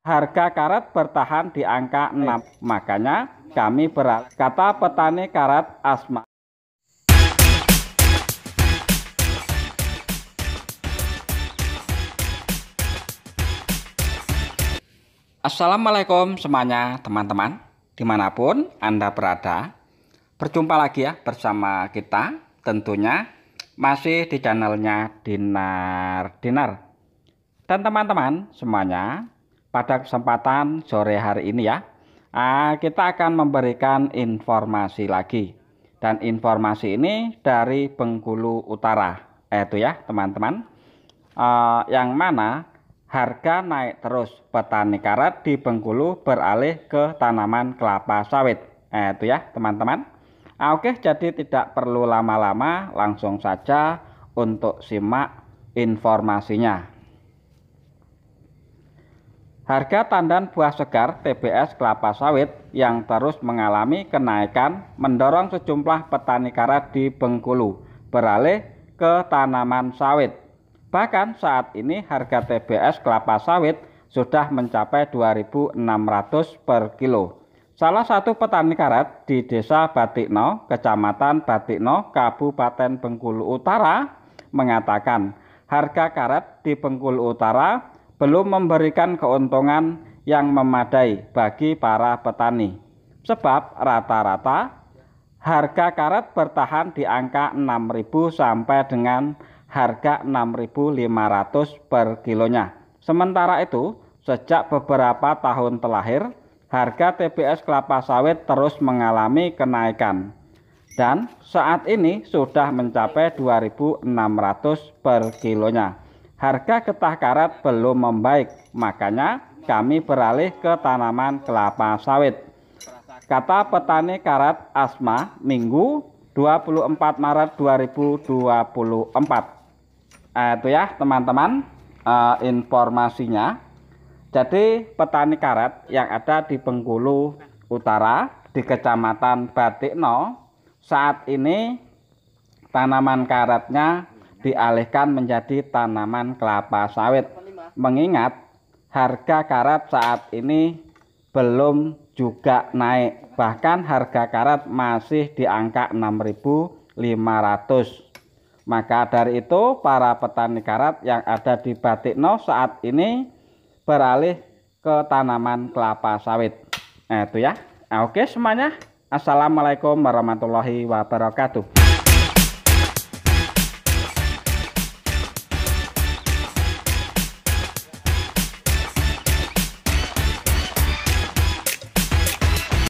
Harga karat bertahan di angka 6. Eh. Makanya kami berat. kata petani karat asma. Assalamualaikum semuanya teman-teman dimanapun Anda berada Berjumpa lagi ya bersama kita tentunya masih di channelnya Dinar Dinar Dan teman-teman semuanya pada kesempatan sore hari ini ya, ah, kita akan memberikan informasi lagi. Dan informasi ini dari Bengkulu Utara, eh, itu ya teman-teman. Ah, yang mana harga naik terus petani karet di Bengkulu beralih ke tanaman kelapa sawit. Eh, itu ya teman-teman. Ah, oke, jadi tidak perlu lama-lama, langsung saja untuk simak informasinya. Harga tandan buah segar TBS kelapa sawit yang terus mengalami kenaikan mendorong sejumlah petani karet di Bengkulu beralih ke tanaman sawit. Bahkan saat ini harga TBS kelapa sawit sudah mencapai 2.600 per kilo. Salah satu petani karet di Desa Batikno, Kecamatan Batikno, Kabupaten Bengkulu Utara mengatakan harga karet di Bengkulu Utara belum memberikan keuntungan yang memadai bagi para petani. Sebab rata-rata harga karet bertahan di angka 6.000 sampai dengan harga 6.500 per kilonya. Sementara itu, sejak beberapa tahun terakhir, harga TPS kelapa sawit terus mengalami kenaikan dan saat ini sudah mencapai 2.600 per kilonya. Harga getah karet belum membaik, makanya kami beralih ke tanaman kelapa sawit. Kata petani karet Asma Minggu 24 Maret 2024. Eh, itu ya teman-teman eh, informasinya. Jadi petani karet yang ada di Bengkulu Utara di Kecamatan Batikno saat ini tanaman karetnya dialihkan menjadi tanaman kelapa sawit. Mengingat harga karat saat ini belum juga naik, bahkan harga karat masih di angka 6.500. Maka dari itu para petani karat yang ada di Batikno saat ini beralih ke tanaman kelapa sawit. Nah, itu ya. Nah, oke semuanya. Assalamualaikum warahmatullahi wabarakatuh.